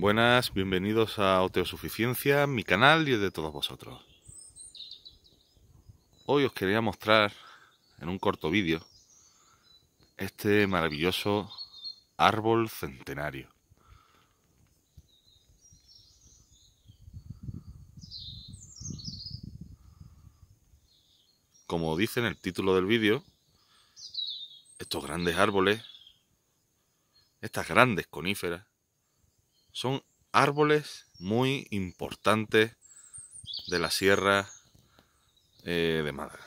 Buenas, bienvenidos a Oteosuficiencia, mi canal y el de todos vosotros. Hoy os quería mostrar en un corto vídeo este maravilloso árbol centenario. Como dice en el título del vídeo, estos grandes árboles, estas grandes coníferas, son árboles muy importantes de la Sierra eh, de Málaga.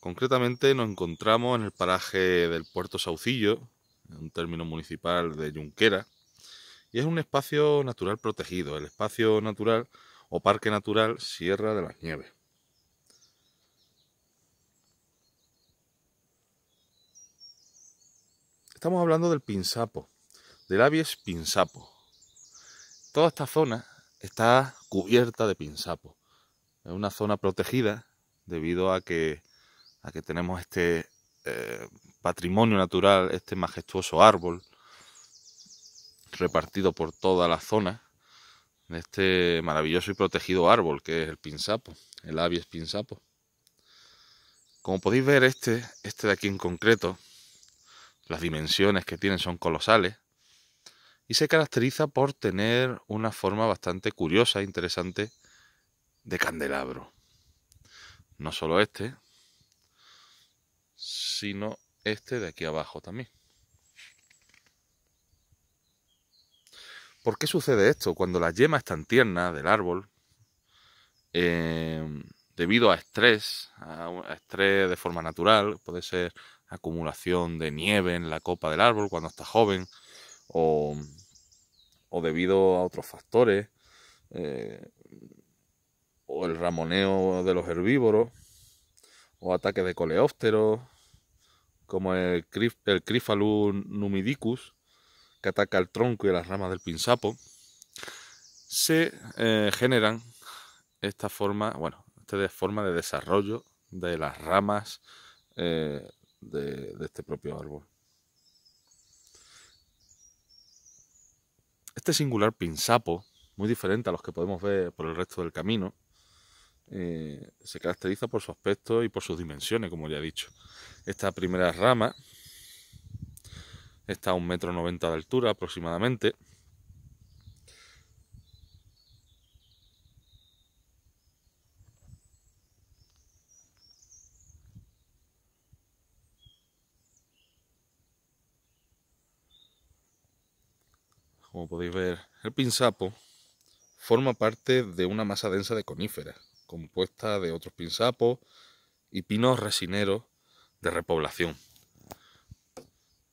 Concretamente nos encontramos en el paraje del Puerto Saucillo, un término municipal de Yunquera. y es un espacio natural protegido, el espacio natural o parque natural Sierra de las Nieves. Estamos hablando del pinsapo del es pinsapo. Toda esta zona está cubierta de pinsapo. Es una zona protegida debido a que, a que tenemos este eh, patrimonio natural, este majestuoso árbol repartido por toda la zona este maravilloso y protegido árbol que es el pinsapo, el es pinsapo. Como podéis ver, este, este de aquí en concreto, las dimensiones que tienen son colosales y se caracteriza por tener una forma bastante curiosa e interesante de candelabro. No solo este, sino este de aquí abajo también. ¿Por qué sucede esto? Cuando las yemas están tiernas del árbol, em, debido a estrés, a estrés de forma natural, puede ser acumulación de nieve en la copa del árbol cuando está joven, o, o debido a otros factores, eh, o el ramoneo de los herbívoros, o ataques de coleópteros, como el, numidicus, que ataca el tronco y las ramas del pinsapo, se eh, generan esta forma, bueno, forma de desarrollo de las ramas eh, de este propio árbol. Este singular pinzapo, muy diferente a los que podemos ver por el resto del camino, eh, se caracteriza por su aspecto y por sus dimensiones, como ya he dicho. Esta primera rama está a un metro noventa de altura aproximadamente como podéis ver, el pinzapo forma parte de una masa densa de coníferas, compuesta de otros pinzapos y pinos resineros de repoblación,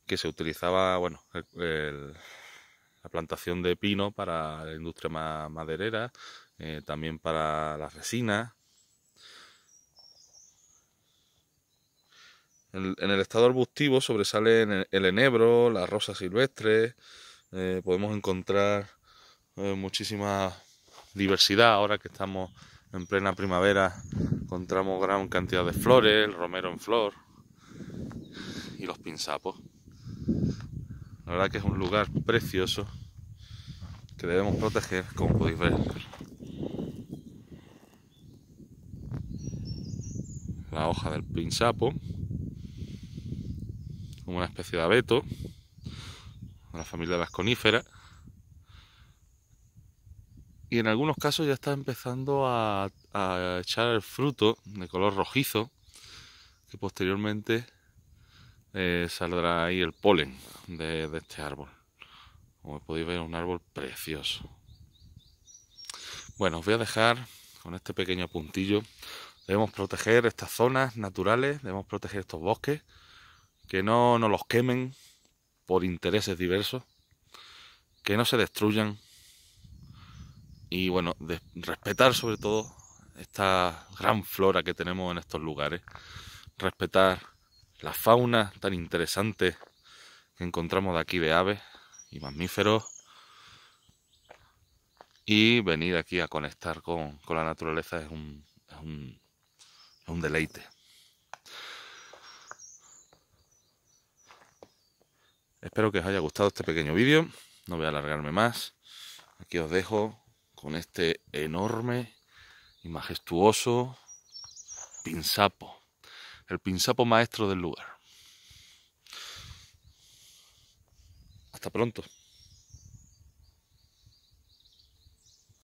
que se utilizaba, bueno, la plantación de pino para la industria maderera, eh, también para las resinas. En, el estado arbustivo sobresalen el enebro, las rosas silvestres, eh, podemos encontrar eh, muchísima diversidad ahora que estamos en plena primavera. Encontramos gran cantidad de flores, el romero en flor y los pinzapos. La verdad que es un lugar precioso que debemos proteger, como podéis ver. La hoja del pinzapo, como una especie de abeto la familia de las coníferas. Y en algunos casos ya está empezando a, echar el fruto de color rojizo, que posteriormente eh, saldrá ahí el polen de, de este árbol. Como podéis ver, un árbol precioso. Bueno, os voy a dejar con este pequeño puntillo. Debemos proteger estas zonas naturales, debemos proteger estos bosques, que no nos los quemen, por intereses diversos, que no se destruyan y bueno, respetar sobre todo esta gran flora que tenemos en estos lugares, respetar la fauna tan interesante que encontramos de aquí de aves y mamíferos y venir aquí a conectar con, la naturaleza es un, es un, es un deleite. Espero que os haya gustado este pequeño vídeo. No voy a alargarme más. Aquí os dejo con este enorme y majestuoso pinzapo. El pinzapo maestro del lugar. Hasta pronto.